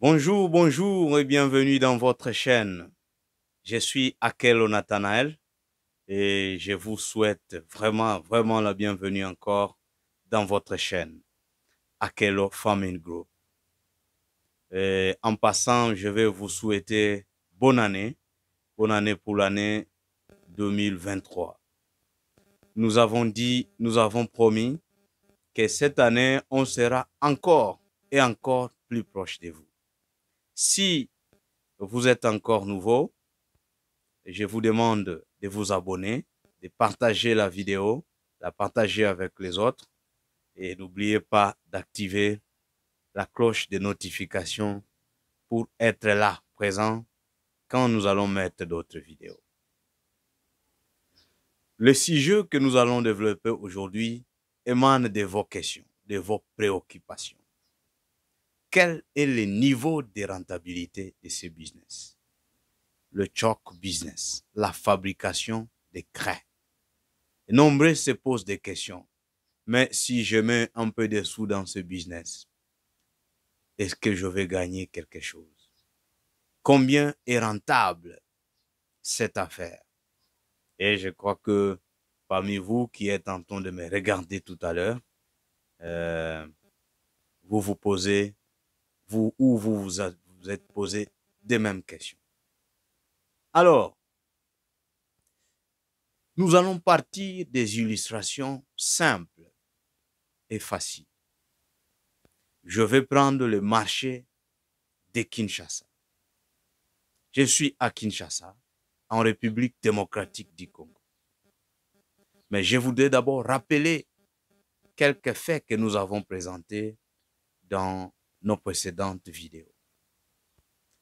Bonjour, bonjour et bienvenue dans votre chaîne. Je suis Akelo Nathanael et je vous souhaite vraiment, vraiment la bienvenue encore dans votre chaîne Akelo Farming Group. en passant, je vais vous souhaiter bonne année, bonne année pour l'année 2023. Nous avons dit, nous avons promis que cette année, on sera encore et encore plus proche de vous. Si vous êtes encore nouveau, je vous demande de vous abonner, de partager la vidéo, la partager avec les autres et n'oubliez pas d'activer la cloche de notification pour être là, présent, quand nous allons mettre d'autres vidéos. Le jeux que nous allons développer aujourd'hui émane de vos questions, de vos préoccupations quel est le niveau de rentabilité de ce business. Le choc business, la fabrication des craies. Nombreux se posent des questions. Mais si je mets un peu de sous dans ce business, est-ce que je vais gagner quelque chose? Combien est rentable cette affaire? Et je crois que parmi vous qui êtes en train de me regarder tout à l'heure, euh, vous vous posez vous, ou vous vous, êtes posé des mêmes questions. Alors, nous allons partir des illustrations simples et faciles. Je vais prendre le marché de Kinshasa. Je suis à Kinshasa, en République démocratique du Congo. Mais je voudrais d'abord rappeler quelques faits que nous avons présentés dans nos précédentes vidéos.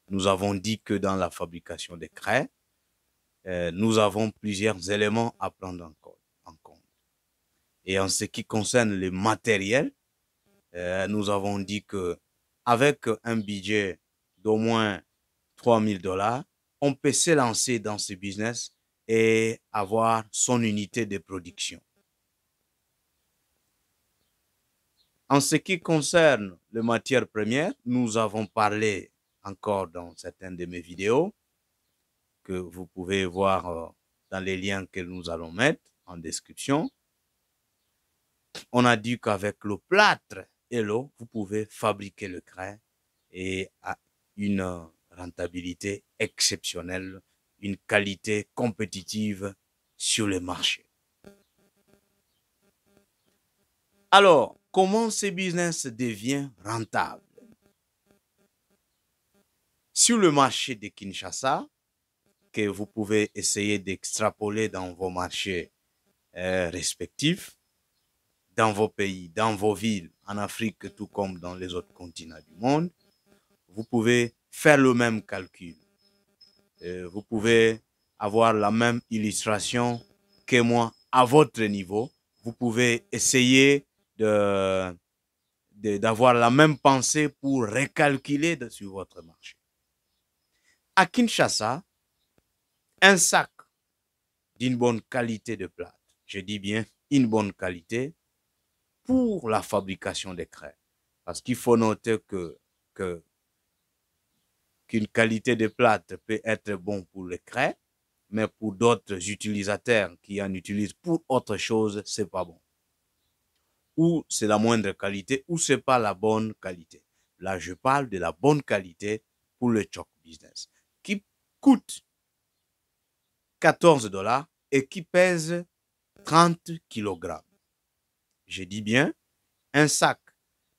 Nous avons dit que dans la fabrication des craies, euh, nous avons plusieurs éléments à prendre en compte. Et en ce qui concerne le matériel, euh, nous avons dit que avec un budget d'au moins 3000 dollars, on peut se lancer dans ce business et avoir son unité de production. En ce qui concerne les matières premières, nous avons parlé encore dans certaines de mes vidéos que vous pouvez voir euh, dans les liens que nous allons mettre en description. On a dit qu'avec le plâtre et l'eau, vous pouvez fabriquer le grain et à une rentabilité exceptionnelle, une qualité compétitive sur le marché. Alors, comment ce business devient rentable. Sur le marché de Kinshasa, que vous pouvez essayer d'extrapoler dans vos marchés euh, respectifs, dans vos pays, dans vos villes, en Afrique tout comme dans les autres continents du monde, vous pouvez faire le même calcul. Euh, vous pouvez avoir la même illustration que moi à votre niveau. Vous pouvez essayer de, d'avoir la même pensée pour recalculer sur votre marché. À Kinshasa, un sac d'une bonne qualité de plate, je dis bien une bonne qualité, pour la fabrication des crêpes Parce qu'il faut noter que, que qu'une qualité de plate peut être bon pour les crêpes mais pour d'autres utilisateurs qui en utilisent pour autre chose, c'est pas bon ou c'est la moindre qualité, ou c'est pas la bonne qualité. Là, je parle de la bonne qualité pour le choc business, qui coûte 14 dollars et qui pèse 30 kg. Je dis bien, un sac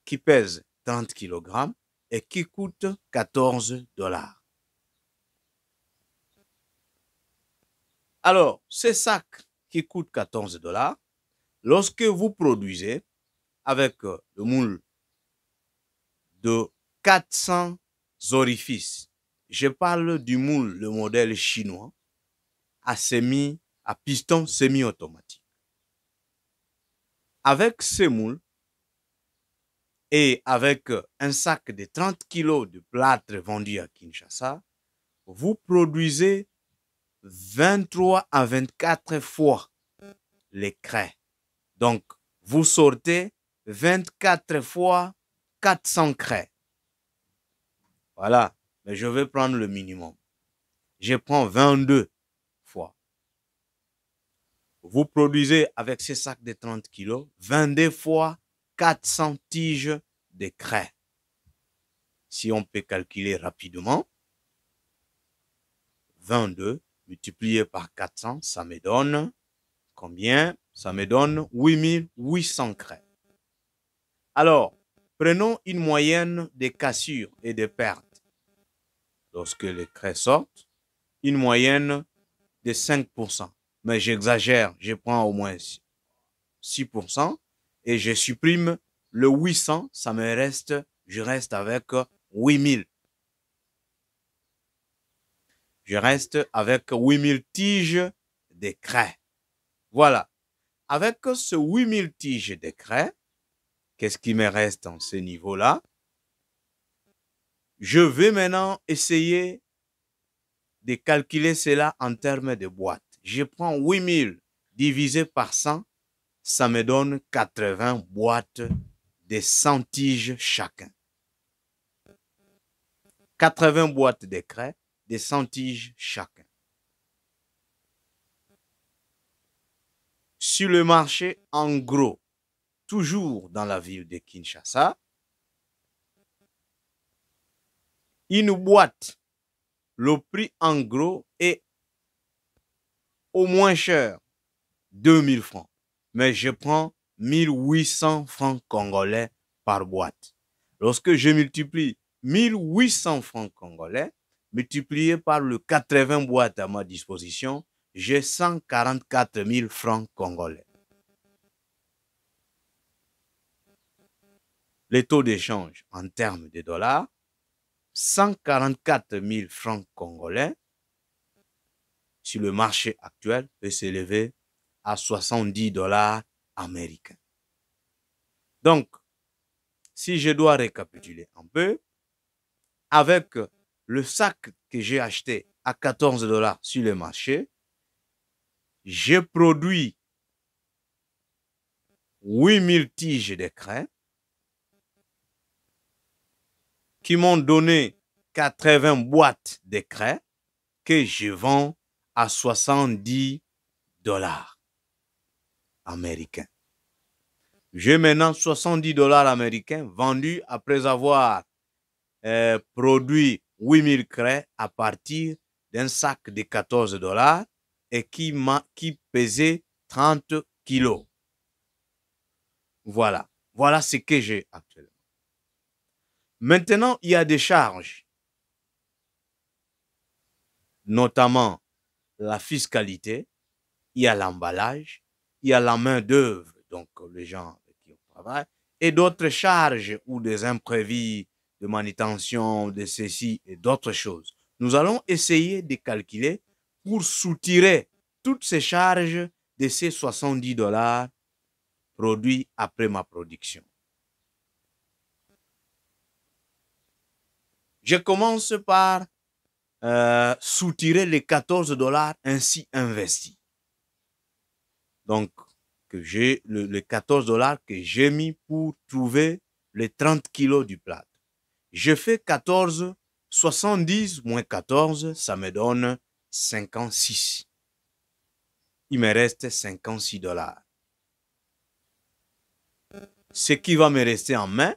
qui pèse 30 kg et qui coûte 14 dollars. Alors, ce sac qui coûte 14 dollars, Lorsque vous produisez avec euh, le moule de 400 orifices, je parle du moule, le modèle chinois, à, semi, à piston semi-automatique. Avec ce moule et avec euh, un sac de 30 kg de plâtre vendu à Kinshasa, vous produisez 23 à 24 fois les craies donc, vous sortez 24 fois 400 craies. Voilà. Mais je vais prendre le minimum. Je prends 22 fois. Vous produisez avec ce sac de 30 kilos 22 fois 400 tiges de craies. Si on peut calculer rapidement, 22 multiplié par 400, ça me donne combien ça me donne 8800 craies. Alors, prenons une moyenne des cassures et des pertes. Lorsque les craies sortent, une moyenne de 5%. Mais j'exagère, je prends au moins 6% et je supprime le 800, ça me reste, je reste avec 8000. Je reste avec 8000 tiges des craies. Voilà. Avec ce 8000 tiges de craie, qu'est-ce qui me reste en ce niveau-là? Je vais maintenant essayer de calculer cela en termes de boîtes. Je prends 8000 divisé par 100, ça me donne 80 boîtes de 100 tiges chacun. 80 boîtes de craie, de 100 tiges chacun. sur le marché en gros, toujours dans la ville de Kinshasa, une boîte, le prix en gros est au moins cher, 2000 francs. Mais je prends 1800 francs congolais par boîte. Lorsque je multiplie 1800 francs congolais, multiplié par le 80 boîtes à ma disposition, j'ai 144 000 francs congolais. Les taux d'échange en termes de dollars, 144 000 francs congolais sur le marché actuel peut s'élever à 70 dollars américains. Donc, si je dois récapituler un peu, avec le sac que j'ai acheté à 14 dollars sur le marché, j'ai produit 8000 tiges de craie qui m'ont donné 80 boîtes de craie que je vends à 70 dollars américains. J'ai maintenant 70 dollars américains vendus après avoir euh, produit 8000 craies à partir d'un sac de 14 dollars et qui, qui pesait 30 kilos. Voilà. Voilà ce que j'ai actuellement. Maintenant, il y a des charges, notamment la fiscalité, il y a l'emballage, il y a la main-d'œuvre, donc les gens avec qui on travaille, et d'autres charges ou des imprévus de manutention, de ceci et d'autres choses. Nous allons essayer de calculer pour soutirer toutes ces charges de ces 70 dollars produits après ma production. Je commence par euh, soutirer les 14 dollars ainsi investis. Donc, que j'ai le, 14 dollars que j'ai mis pour trouver les 30 kilos du plat. Je fais 14, 70 moins 14, ça me donne 56. Il me reste 56 dollars. Ce qui va me rester en main,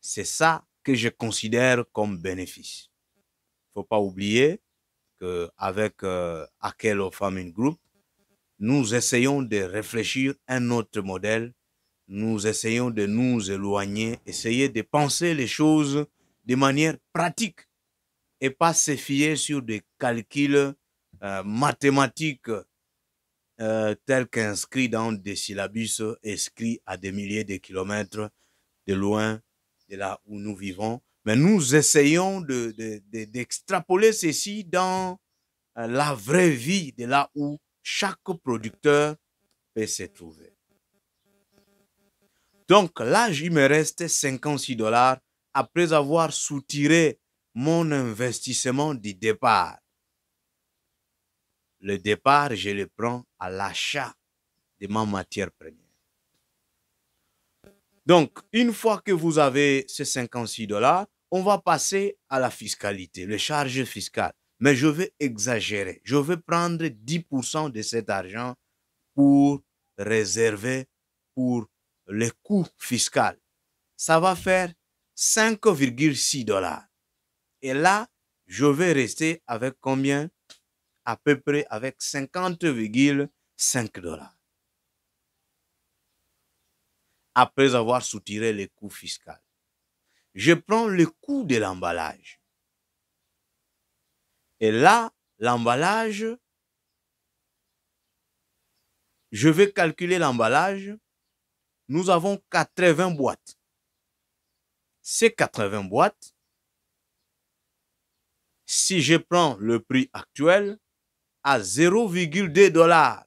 c'est ça que je considère comme bénéfice. Faut pas oublier que avec euh, Akelo Farming Group, nous essayons de réfléchir à un autre modèle. Nous essayons de nous éloigner, essayer de penser les choses de manière pratique et pas se fier sur des calculs euh, mathématiques euh, tels qu'inscrits dans des syllabus inscrits à des milliers de kilomètres de loin de là où nous vivons. Mais nous essayons d'extrapoler de, ceci dans euh, la vraie vie, de là où chaque producteur peut se trouver. Donc là, il me reste 56 dollars après avoir soutiré mon investissement du départ. Le départ, je le prends à l'achat de ma matière première. Donc, une fois que vous avez ces 56 dollars, on va passer à la fiscalité, les charges fiscales. Mais je vais exagérer. Je vais prendre 10% de cet argent pour réserver pour les coûts fiscaux. Ça va faire 5,6 dollars. Et là, je vais rester avec combien À peu près avec 50,5 dollars. Après avoir soutiré les coûts fiscaux, je prends le coût de l'emballage. Et là, l'emballage, je vais calculer l'emballage. Nous avons 80 boîtes. Ces 80 boîtes, si je prends le prix actuel à 0,2 dollars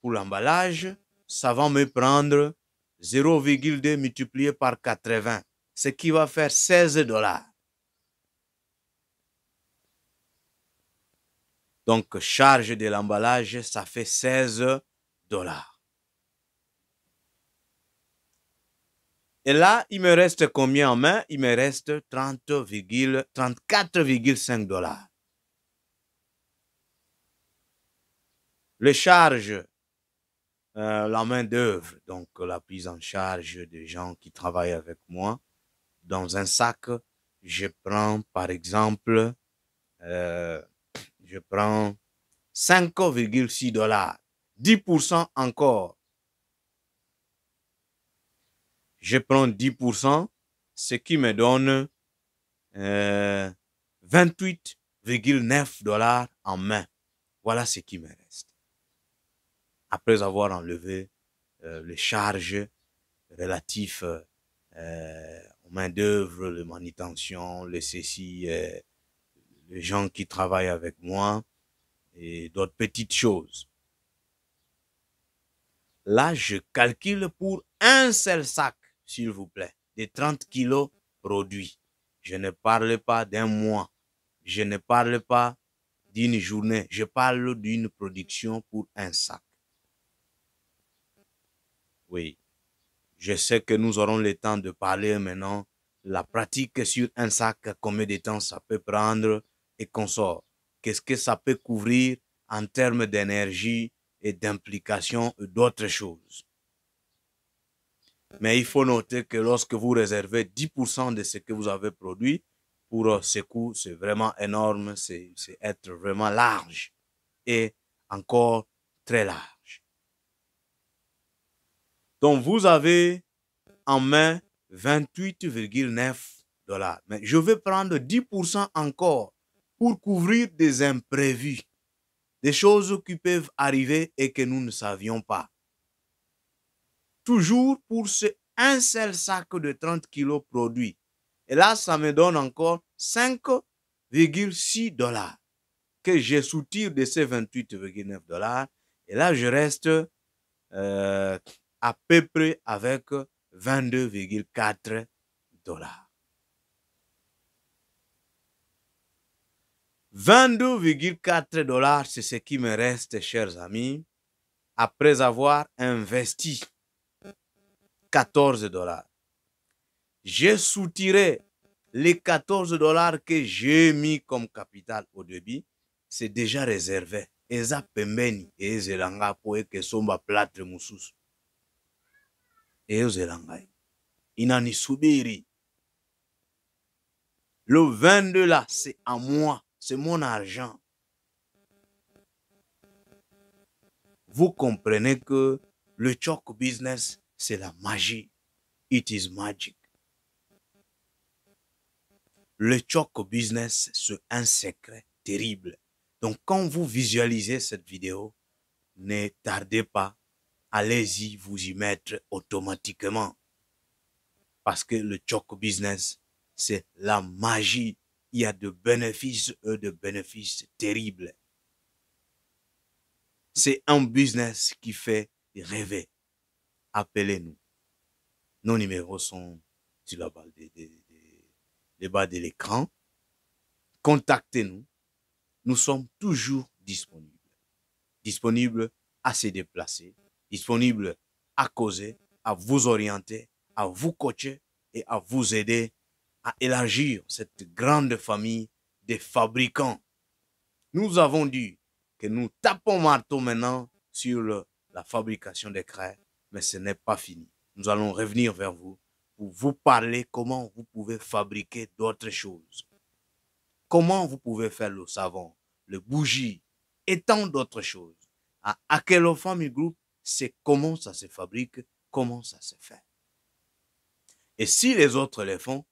pour l'emballage, ça va me prendre 0,2 multiplié par 80, ce qui va faire 16 dollars. Donc, charge de l'emballage, ça fait 16 dollars. Et là, il me reste combien en main Il me reste 34,5 dollars. Les charges, euh, la main d'œuvre, donc la prise en charge des gens qui travaillent avec moi, dans un sac, je prends par exemple, euh, je prends 5,6 dollars, 10% encore je prends 10%, ce qui me donne 28,9 euh, dollars en main. Voilà ce qui me reste. Après avoir enlevé euh, les charges relatives euh, aux main-d'œuvre, les manutentions, les ceci, les gens qui travaillent avec moi et d'autres petites choses. Là, je calcule pour un seul sac s'il vous plaît, de 30 kilos produits. Je ne parle pas d'un mois. Je ne parle pas d'une journée. Je parle d'une production pour un sac. Oui. Je sais que nous aurons le temps de parler maintenant la pratique sur un sac, combien de temps ça peut prendre et qu'on sort. Qu'est-ce que ça peut couvrir en termes d'énergie et d'implication d'autres choses. Mais il faut noter que lorsque vous réservez 10% de ce que vous avez produit, pour euh, ce coût, c'est vraiment énorme, c'est être vraiment large et encore très large. Donc vous avez en main 28,9 dollars. Mais je vais prendre 10% encore pour couvrir des imprévus, des choses qui peuvent arriver et que nous ne savions pas toujours pour ce un seul sac de 30 kilos produit. Et là, ça me donne encore 5,6 dollars que je soutire de ces 28,9 dollars. Et là, je reste euh, à peu près avec 22,4 dollars. 22,4 dollars, c'est ce qui me reste, chers amis, après avoir investi 14 dollars. J'ai soutiré les 14 dollars que j'ai mis comme capital au début, c'est déjà réservé. eza pembeni le 22 là c'est à moi c'est mon argent vous comprenez que le choc business c'est la magie. It is magic. Le choc business, c'est un secret terrible. Donc, quand vous visualisez cette vidéo, ne tardez pas. Allez-y vous y mettre automatiquement. Parce que le choc business, c'est la magie. Il y a de bénéfices et de bénéfices terribles. C'est un business qui fait rêver appelez-nous. Nos numéros sont sur la balle de, l'écran. Contactez-nous. Nous sommes toujours disponibles. Disponibles à se déplacer, disponibles à causer, à vous orienter, à vous coacher et à vous aider à élargir cette grande famille des fabricants. Nous avons dit que nous tapons marteau maintenant sur la fabrication des craies mais ce n'est pas fini. Nous allons revenir vers vous pour vous parler comment vous pouvez fabriquer d'autres choses. Comment vous pouvez faire le savon, le bougie et tant d'autres choses. À Akelofami il groupe, c'est comment ça se fabrique, comment ça se fait. Et si les autres les font,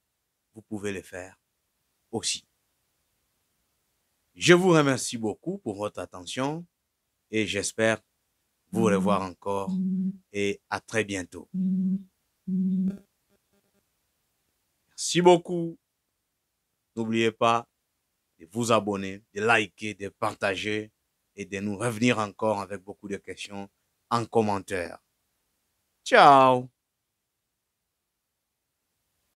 vous pouvez les faire aussi. Je vous remercie beaucoup pour votre attention et j'espère vous voir mm. encore mm. et à très bientôt. Mm. Merci beaucoup. N'oubliez pas de vous abonner, de liker, de partager et de nous revenir encore avec beaucoup de questions en commentaire. Ciao